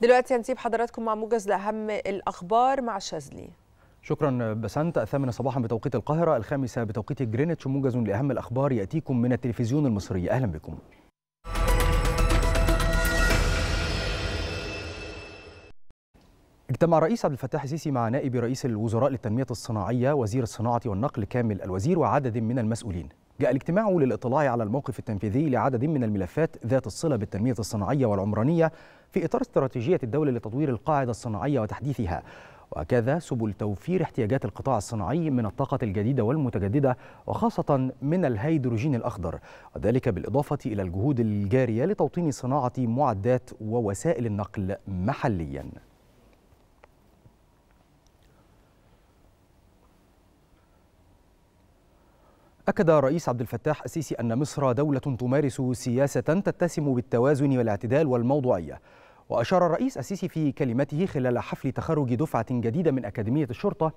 دلوقتي هنسيب حضراتكم مع موجز لأهم الأخبار مع شاذلي شكرا بسنت الثامنة صباحا بتوقيت القاهرة الخامسة بتوقيت جرينتش موجز لأهم الأخبار يأتيكم من التلفزيون المصري أهلا بكم اجتمع الرئيس عبد الفتاح السيسي مع نائب رئيس الوزراء للتنمية الصناعية وزير الصناعة والنقل كامل الوزير وعدد من المسؤولين جاء الاجتماع للاطلاع على الموقف التنفيذي لعدد من الملفات ذات الصلة بالتنمية الصناعية والعمرانية في إطار استراتيجية الدولة لتطوير القاعدة الصناعية وتحديثها وكذا سبل توفير احتياجات القطاع الصناعي من الطاقة الجديدة والمتجددة وخاصة من الهيدروجين الأخضر وذلك بالإضافة إلى الجهود الجارية لتوطين صناعة معدات ووسائل النقل محلياً أكد الرئيس عبد الفتاح السيسي أن مصر دولة تمارس سياسة تتسم بالتوازن والاعتدال والموضوعية وأشار الرئيس السيسي في كلمته خلال حفل تخرج دفعة جديدة من أكاديمية الشرطة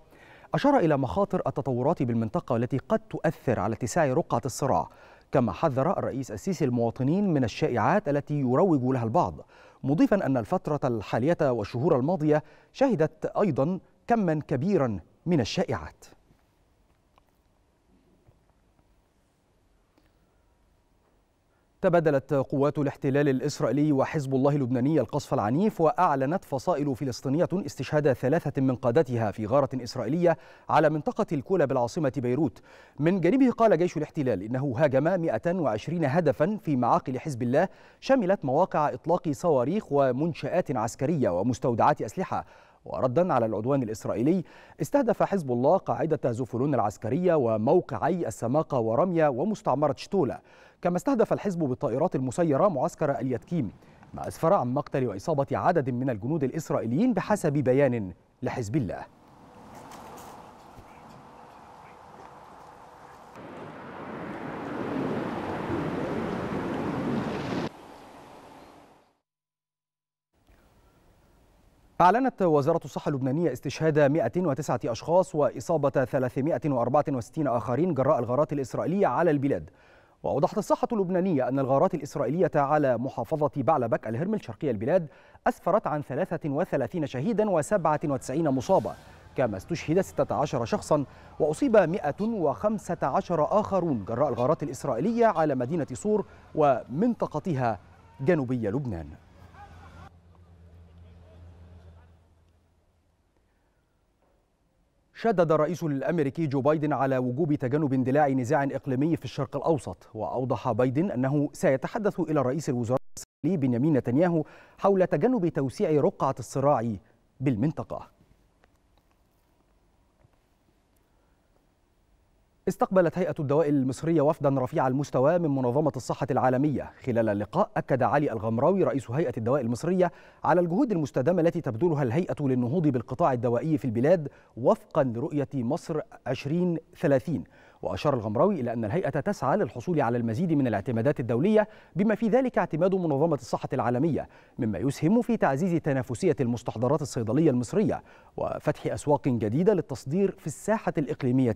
أشار إلى مخاطر التطورات بالمنطقة التي قد تؤثر على اتساع رقعة الصراع كما حذر الرئيس السيسي المواطنين من الشائعات التي يروج لها البعض مضيفا أن الفترة الحالية والشهور الماضية شهدت أيضا كما كبيرا من الشائعات تبادلت قوات الاحتلال الإسرائيلي وحزب الله اللبناني القصف العنيف وأعلنت فصائل فلسطينية استشهاد ثلاثة من قادتها في غارة إسرائيلية على منطقة الكولا بالعاصمة بيروت من جانبه قال جيش الاحتلال إنه هاجم 120 هدفا في معاقل حزب الله شملت مواقع إطلاق صواريخ ومنشآت عسكرية ومستودعات أسلحة وردا على العدوان الإسرائيلي استهدف حزب الله قاعدة زفلون العسكرية وموقعي السماقة ورمية ومستعمرة شتولة كما استهدف الحزب بالطائرات المسيرة معسكر اليتكيم ما أسفر عن مقتل وإصابة عدد من الجنود الإسرائيليين بحسب بيان لحزب الله أعلنت وزارة الصحة اللبنانية استشهاد 109 أشخاص وإصابة 364 آخرين جراء الغارات الإسرائيلية على البلاد وأوضحت الصحة اللبنانية أن الغارات الإسرائيلية على محافظة بعلبك الهرمل شرقي البلاد أسفرت عن 33 شهيدا و97 مصابة كما استشهد 16 شخصا وأصيب 115 آخرون جراء الغارات الإسرائيلية على مدينة صور ومنطقتها جنوبي لبنان شدد الرئيس الامريكي جو بايدن على وجوب تجنب اندلاع نزاع اقليمي في الشرق الاوسط واوضح بايدن انه سيتحدث الى رئيس الوزراء بنيامين نتنياهو حول تجنب توسيع رقعه الصراع بالمنطقه استقبلت هيئة الدواء المصرية وفدا رفيع المستوى من منظمة الصحة العالمية خلال اللقاء أكد علي الغمراوي رئيس هيئة الدواء المصرية على الجهود المستدامة التي تبذلها الهيئة للنهوض بالقطاع الدوائي في البلاد وفقا لرؤية مصر 2030 وأشار الغمراوي إلى أن الهيئة تسعى للحصول على المزيد من الاعتمادات الدولية بما في ذلك اعتماد منظمة الصحة العالمية مما يسهم في تعزيز تنافسية المستحضرات الصيدلية المصرية وفتح أسواق جديدة للتصدير في الساحة الإقليمية